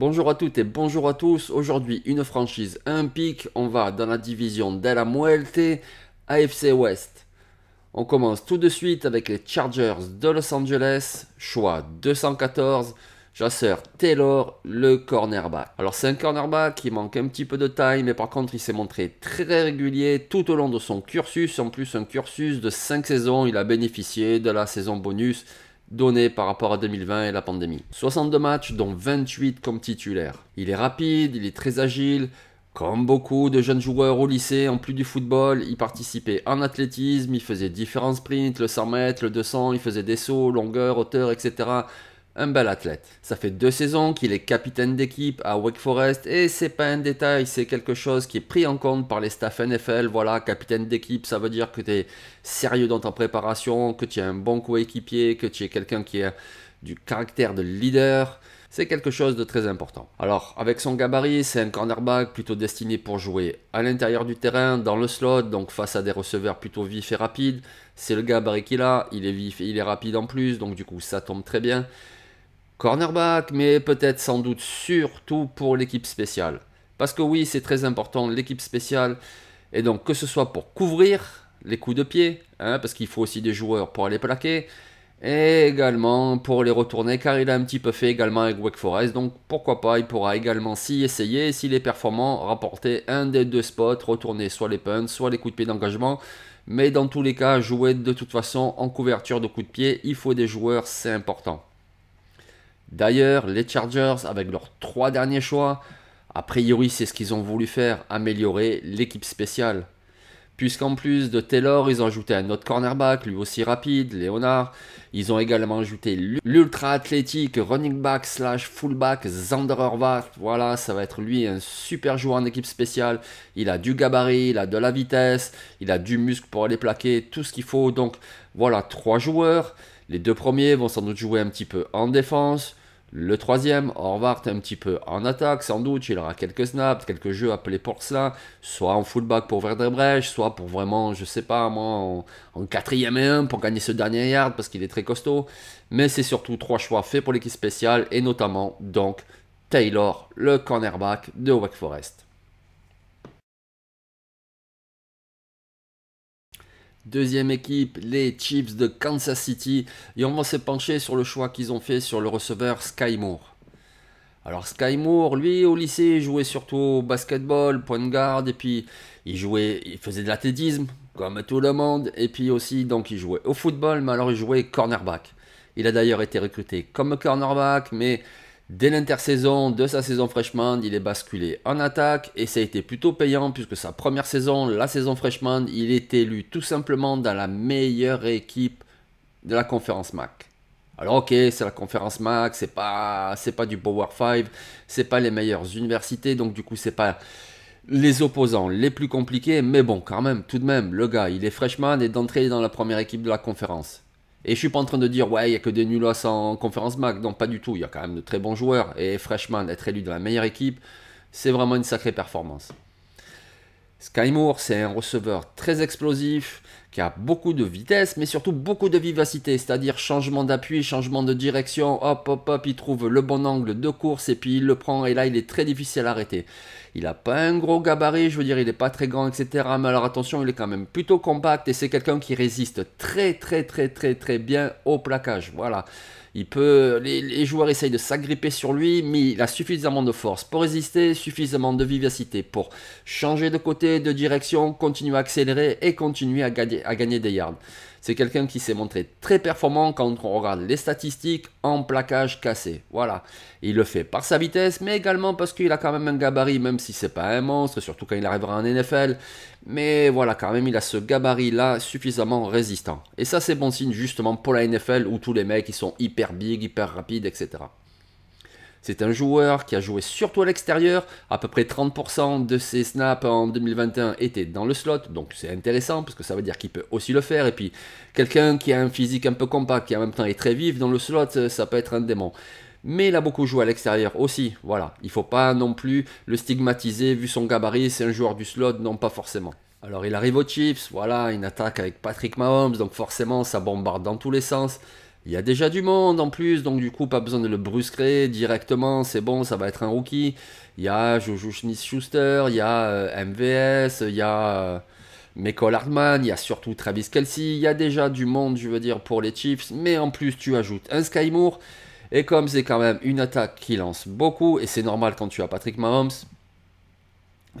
Bonjour à toutes et bonjour à tous. Aujourd'hui, une franchise un pic, On va dans la division de la Muerte, AFC West. On commence tout de suite avec les Chargers de Los Angeles, choix 214. Chasseur Taylor, le cornerback. Alors c'est un cornerback qui manque un petit peu de taille, mais par contre il s'est montré très régulier tout au long de son cursus. En plus un cursus de 5 saisons, il a bénéficié de la saison bonus donné par rapport à 2020 et la pandémie. 62 matchs, dont 28 comme titulaire. Il est rapide, il est très agile. Comme beaucoup de jeunes joueurs au lycée, en plus du football, il participait en athlétisme, il faisait différents sprints, le 100 mètres, le 200, il faisait des sauts, longueur, hauteur, etc un bel athlète. Ça fait deux saisons qu'il est capitaine d'équipe à Wake Forest et c'est pas un détail, c'est quelque chose qui est pris en compte par les staffs NFL. Voilà, capitaine d'équipe, ça veut dire que tu es sérieux dans ta préparation, que tu es un bon coéquipier, que tu es quelqu'un qui a du caractère de leader. C'est quelque chose de très important. Alors, avec son gabarit, c'est un cornerback plutôt destiné pour jouer à l'intérieur du terrain, dans le slot, donc face à des receveurs plutôt vifs et rapides. C'est le gabarit qu'il a, il est vif et il est rapide en plus, donc du coup, ça tombe très bien cornerback, mais peut-être sans doute surtout pour l'équipe spéciale. Parce que oui, c'est très important, l'équipe spéciale, et donc que ce soit pour couvrir les coups de pied, hein, parce qu'il faut aussi des joueurs pour aller plaquer, et également pour les retourner, car il a un petit peu fait également avec Wake Forest, donc pourquoi pas, il pourra également s'y essayer, s'il est performant, rapporter un des deux spots, retourner soit les punts, soit les coups de pied d'engagement, mais dans tous les cas, jouer de toute façon en couverture de coups de pied, il faut des joueurs, c'est important. D'ailleurs, les Chargers, avec leurs trois derniers choix, a priori c'est ce qu'ils ont voulu faire, améliorer l'équipe spéciale. Puisqu'en plus de Taylor, ils ont ajouté un autre cornerback, lui aussi rapide, Léonard. Ils ont également ajouté l'ultra athlétique running back slash fullback Zander Horvath. Voilà, ça va être lui un super joueur en équipe spéciale. Il a du gabarit, il a de la vitesse, il a du muscle pour aller plaquer, tout ce qu'il faut. Donc voilà, trois joueurs. Les deux premiers vont sans doute jouer un petit peu en défense. Le troisième, Horvath un petit peu en attaque, sans doute, il aura quelques snaps, quelques jeux appelés pour cela, soit en fullback pour Verdebrecht, soit pour vraiment, je sais pas moi, en, en quatrième et un pour gagner ce dernier yard parce qu'il est très costaud. Mais c'est surtout trois choix faits pour l'équipe spéciale et notamment donc Taylor, le cornerback de Wake Forest. Deuxième équipe, les Chiefs de Kansas City. Et on va se pencher sur le choix qu'ils ont fait sur le receveur Sky Alors Sky lui au lycée, jouait surtout au basketball, point de garde, et puis il jouait, il faisait de l'athlétisme, comme tout le monde, et puis aussi donc il jouait au football, mais alors il jouait cornerback. Il a d'ailleurs été recruté comme cornerback, mais Dès l'intersaison de sa saison freshman, il est basculé en attaque et ça a été plutôt payant puisque sa première saison, la saison freshman, il est élu tout simplement dans la meilleure équipe de la conférence MAC. Alors ok, c'est la conférence MAC, c'est pas c'est pas du Power 5, c'est pas les meilleures universités, donc du coup c'est pas les opposants les plus compliqués, mais bon quand même, tout de même, le gars, il est freshman et d'entrer dans la première équipe de la conférence. Et je suis pas en train de dire, ouais, il n'y a que des nulos en conférence MAC. Non, pas du tout. Il y a quand même de très bons joueurs. Et Freshman, être élu dans la meilleure équipe, c'est vraiment une sacrée performance. Sky Moore, c'est un receveur très explosif, qui a beaucoup de vitesse, mais surtout beaucoup de vivacité, c'est-à-dire changement d'appui, changement de direction, hop, hop, hop, il trouve le bon angle de course et puis il le prend, et là il est très difficile à arrêter. Il n'a pas un gros gabarit, je veux dire, il n'est pas très grand, etc. Mais alors attention, il est quand même plutôt compact et c'est quelqu'un qui résiste très, très, très, très, très bien au plaquage. Voilà peut, les, joueurs essayent de s'agripper sur lui, mais il a suffisamment de force pour résister, suffisamment de vivacité pour changer de côté, de direction, continuer à accélérer et continuer à gagner des yards. C'est quelqu'un qui s'est montré très performant quand on regarde les statistiques en plaquage cassé. Voilà. Il le fait par sa vitesse, mais également parce qu'il a quand même un gabarit, même si c'est pas un monstre, surtout quand il arrivera en NFL. Mais voilà, quand même, il a ce gabarit-là suffisamment résistant. Et ça, c'est bon signe justement pour la NFL où tous les mecs qui sont hyper big, hyper rapides, etc. C'est un joueur qui a joué surtout à l'extérieur. À peu près 30% de ses snaps en 2021 étaient dans le slot. Donc c'est intéressant parce que ça veut dire qu'il peut aussi le faire. Et puis quelqu'un qui a un physique un peu compact, qui en même temps est très vif dans le slot, euh, ça peut être un démon mais il a beaucoup joué à l'extérieur aussi. Voilà, il faut pas non plus le stigmatiser vu son gabarit, c'est un joueur du slot, non pas forcément. Alors il arrive aux Chiefs, voilà, une attaque avec Patrick Mahomes, donc forcément ça bombarde dans tous les sens. Il y a déjà du monde en plus, donc du coup, pas besoin de le brusquer directement, c'est bon, ça va être un rookie. Il y a Jojo Smith-Schuster, il y a euh, MVS, il y a euh, Michael Hardman, il y a surtout Travis Kelsey, il y a déjà du monde, je veux dire, pour les Chiefs, mais en plus, tu ajoutes un Sky et comme c'est quand même une attaque qui lance beaucoup, et c'est normal quand tu as Patrick Mahomes,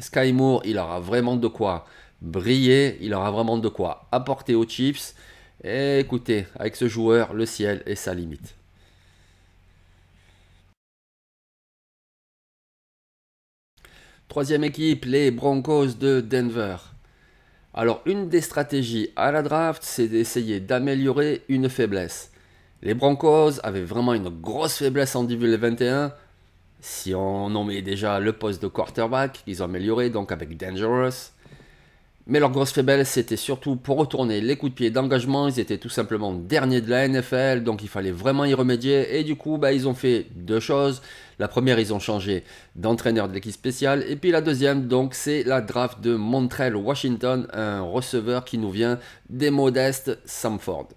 Sky il aura vraiment de quoi briller, il aura vraiment de quoi apporter aux Chiefs. Eh, écoutez, avec ce joueur, le ciel est sa limite. Troisième équipe, les Broncos de Denver. Alors, une des stratégies à la draft, c'est d'essayer d'améliorer une faiblesse. Les Broncos avaient vraiment une grosse faiblesse en 2021. Si on nommait déjà le poste de quarterback, ils ont amélioré, donc avec Dangerous. Mais leur grosse faiblesse, c'était surtout pour retourner les coups de pied d'engagement. Ils étaient tout simplement derniers de la NFL, donc il fallait vraiment y remédier. Et du coup, bah, ils ont fait deux choses. La première, ils ont changé d'entraîneur de l'équipe spéciale. Et puis la deuxième, donc, c'est la draft de Montreal Washington, un receveur qui nous vient des modestes Samford.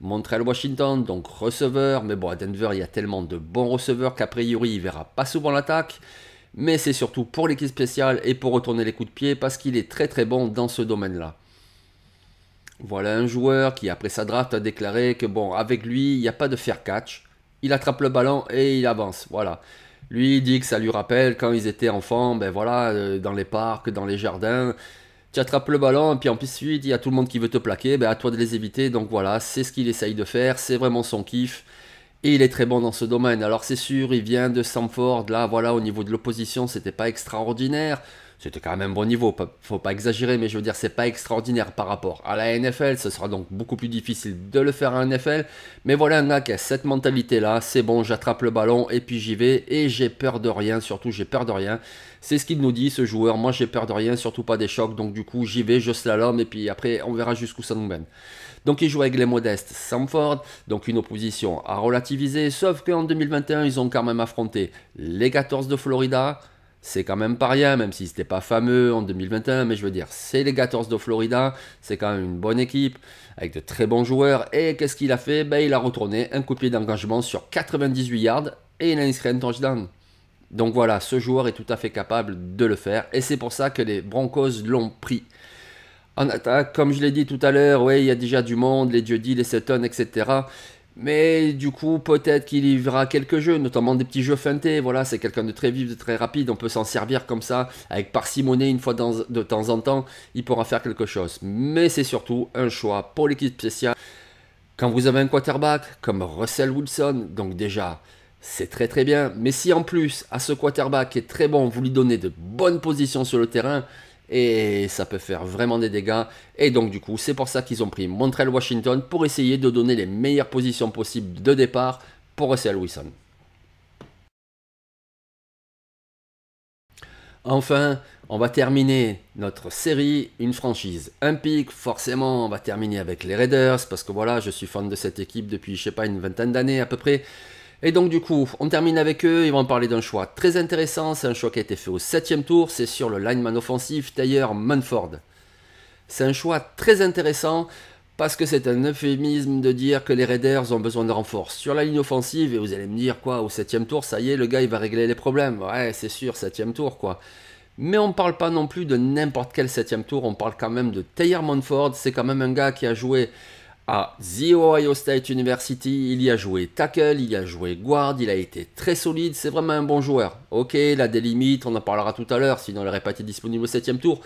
Montreal Washington, donc receveur, mais bon, à Denver, il y a tellement de bons receveurs qu'a priori, il verra pas souvent l'attaque mais c'est surtout pour l'équipe spéciale et pour retourner les coups de pied parce qu'il est très très bon dans ce domaine-là. Voilà un joueur qui après sa draft a déclaré que bon, avec lui, il n'y a pas de fair catch. Il attrape le ballon et il avance. Voilà. Lui dit que ça lui rappelle quand ils étaient enfants, ben voilà, euh, dans les parcs, dans les jardins. Tu attrapes le ballon et puis ensuite il y a tout le monde qui veut te plaquer, ben à toi de les éviter. Donc voilà, c'est ce qu'il essaye de faire, c'est vraiment son kiff. Et il est très bon dans ce domaine. Alors c'est sûr, il vient de Sanford, là voilà, au niveau de l'opposition, c'était pas extraordinaire. C'était quand même un bon niveau, faut pas exagérer, mais je veux dire, c'est pas extraordinaire par rapport à la NFL. Ce sera donc beaucoup plus difficile de le faire à la NFL. Mais voilà un gars qui a cette mentalité-là. C'est bon, j'attrape le ballon et puis j'y vais. Et j'ai peur de rien, surtout j'ai peur de rien. C'est ce qu'il nous dit, ce joueur. Moi, j'ai peur de rien, surtout pas des chocs. Donc, du coup, j'y vais, je slalom. Et puis après, on verra jusqu'où ça nous mène. Donc il joue avec les modestes Samford, donc une opposition à relativiser, sauf qu'en 2021, ils ont quand même affronté les 14 de Florida, c'est quand même pas rien, même si c'était pas fameux en 2021, mais je veux dire, c'est les Gators de Florida, c'est quand même une bonne équipe, avec de très bons joueurs, et qu'est-ce qu'il a fait ben, Il a retourné un coup de pied d'engagement sur 98 yards, et il a inscrit un touchdown. Donc voilà, ce joueur est tout à fait capable de le faire, et c'est pour ça que les Broncos l'ont pris. En attaque, comme je l'ai dit tout à l'heure, oui, il y a déjà du monde, les dieudis les Sutton, etc. Mais du coup, peut-être qu'il y verra quelques jeux, notamment des petits jeux feintés. Voilà, c'est quelqu'un de très vif, de très rapide. On peut s'en servir comme ça, avec parcimonie, une fois de temps en temps. Il pourra faire quelque chose. Mais c'est surtout un choix pour l'équipe spéciale. Quand vous avez un quarterback comme Russell Wilson, donc déjà, c'est très très bien. Mais si en plus, à ce quarterback qui est très bon, vous lui donnez de bonnes positions sur le terrain, et ça peut faire vraiment des dégâts. Et donc du coup, c'est pour ça qu'ils ont pris Montreal Washington pour essayer de donner les meilleures positions possibles de départ pour Russell Wilson. Enfin, on va terminer notre série, une franchise, un pic. Forcément, on va terminer avec les Raiders, parce que voilà, je suis fan de cette équipe depuis, je sais pas, une vingtaine d'années à peu près. Et donc du coup, on termine avec eux, ils vont parler d'un choix très intéressant, c'est un choix qui a été fait au 7 tour, c'est sur le lineman offensif Taylor Munford. C'est un choix très intéressant parce que c'est un euphémisme de dire que les Raiders ont besoin de renforts sur la ligne offensive et vous allez me dire quoi, au 7 tour, ça y est, le gars il va régler les problèmes. Ouais, c'est sûr, septième tour quoi. Mais on ne parle pas non plus de n'importe quel septième tour, on parle quand même de Taylor Munford, c'est quand même un gars qui a joué à The Ohio State University. Il y a joué tackle, il y a joué guard, il a été très solide, c'est vraiment un bon joueur. Ok, la délimite, on en parlera tout à l'heure, sinon le pas été disponible au 7ème tour.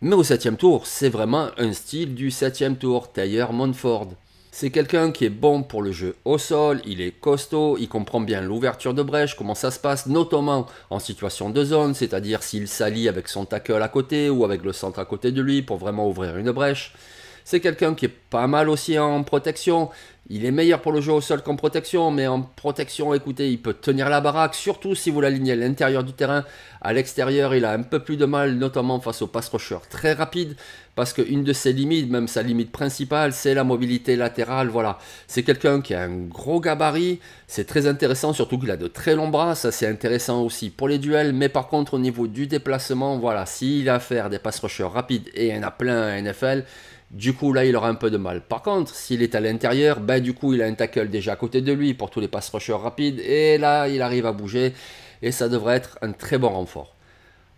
Mais au 7ème tour, c'est vraiment un style du 7ème tour, Taylor Monford. C'est quelqu'un qui est bon pour le jeu au sol, il est costaud, il comprend bien l'ouverture de brèche, comment ça se passe, notamment en situation de zone, c'est-à-dire s'il s'allie avec son tackle à côté ou avec le centre à côté de lui pour vraiment ouvrir une brèche. C'est quelqu'un qui est pas mal aussi en protection. Il est meilleur pour le jeu au sol qu'en protection, mais en protection, écoutez, il peut tenir la baraque, surtout si vous l'alignez à l'intérieur du terrain. À l'extérieur, il a un peu plus de mal, notamment face aux pass rocheurs très rapides, parce qu'une de ses limites, même sa limite principale, c'est la mobilité latérale. Voilà, c'est quelqu'un qui a un gros gabarit, c'est très intéressant, surtout qu'il a de très longs bras, ça c'est intéressant aussi pour les duels, mais par contre, au niveau du déplacement, voilà, s'il a à faire des pass rushers rapides et il y en a plein à NFL, du coup, là, il aura un peu de mal. Par contre, s'il est à l'intérieur, ben, du coup, il a un tackle déjà à côté de lui pour tous les pass rushers rapides. Et là, il arrive à bouger. Et ça devrait être un très bon renfort.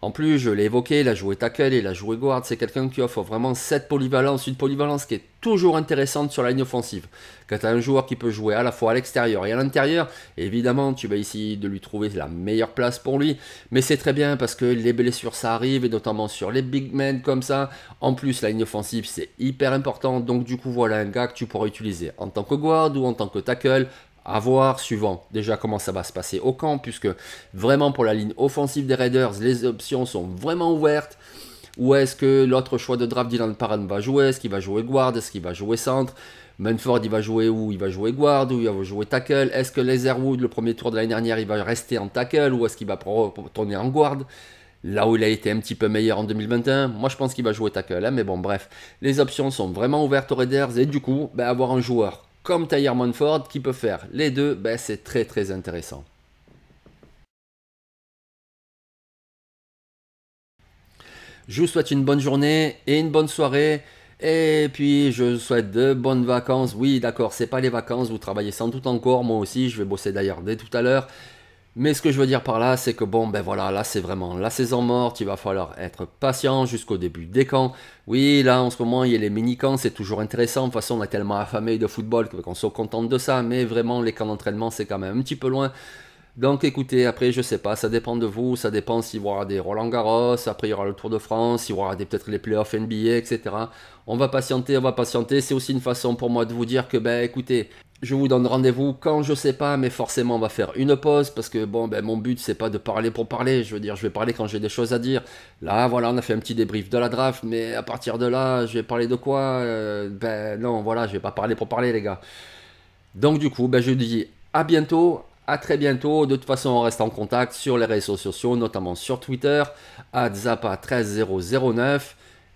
En plus, je l'ai évoqué, la a joué tackle, il a joué guard. C'est quelqu'un qui offre vraiment cette polyvalence, une polyvalence qui est toujours intéressante sur la ligne offensive. Quand tu as un joueur qui peut jouer à la fois à l'extérieur et à l'intérieur, évidemment, tu vas essayer de lui trouver la meilleure place pour lui. Mais c'est très bien parce que les blessures, ça arrive, et notamment sur les big men comme ça. En plus, la ligne offensive, c'est hyper important. Donc, du coup, voilà un gars que tu pourras utiliser en tant que guard ou en tant que tackle à voir, suivant déjà comment ça va se passer au camp, puisque vraiment pour la ligne offensive des Raiders, les options sont vraiment ouvertes. Où est-ce que l'autre choix de draft, Dylan Paran, va jouer Est-ce qu'il va jouer guard Est-ce qu'il va jouer centre Manford, il va jouer où Il va jouer guard ou il va jouer tackle Est-ce que Leatherwood, le premier tour de l'année dernière, il va rester en tackle ou est-ce qu'il va tourner en guard Là où il a été un petit peu meilleur en 2021, moi je pense qu'il va jouer tackle, hein, mais bon bref, les options sont vraiment ouvertes aux Raiders et du coup, ben, avoir un joueur comme Tyre Monford qui peut faire les deux, ben c'est très très intéressant. Je vous souhaite une bonne journée et une bonne soirée. Et puis je vous souhaite de bonnes vacances. Oui, d'accord, c'est pas les vacances, vous travaillez sans doute encore. Moi aussi, je vais bosser d'ailleurs dès tout à l'heure. Mais ce que je veux dire par là, c'est que bon, ben voilà, là c'est vraiment la saison morte, il va falloir être patient jusqu'au début des camps. Oui, là en ce moment, il y a les mini-camps, c'est toujours intéressant, de toute façon on est tellement affamé de football qu'on se contente de ça, mais vraiment les camps d'entraînement c'est quand même un petit peu loin. Donc écoutez, après je sais pas, ça dépend de vous, ça dépend s'il y aura des Roland Garros, après il y aura le Tour de France, il y aura peut-être les playoffs NBA, etc. On va patienter, on va patienter, c'est aussi une façon pour moi de vous dire que ben écoutez, je vous donne rendez-vous quand je sais pas, mais forcément on va faire une pause parce que bon, ben mon but c'est pas de parler pour parler. Je veux dire, je vais parler quand j'ai des choses à dire. Là, voilà, on a fait un petit débrief de la draft, mais à partir de là, je vais parler de quoi euh, Ben non, voilà, je vais pas parler pour parler, les gars. Donc du coup, ben je dis à bientôt, à très bientôt. De toute façon, on reste en contact sur les réseaux sociaux, notamment sur Twitter, à Zappa13009.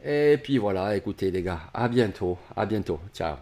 Et puis voilà, écoutez les gars, à bientôt, à bientôt, ciao.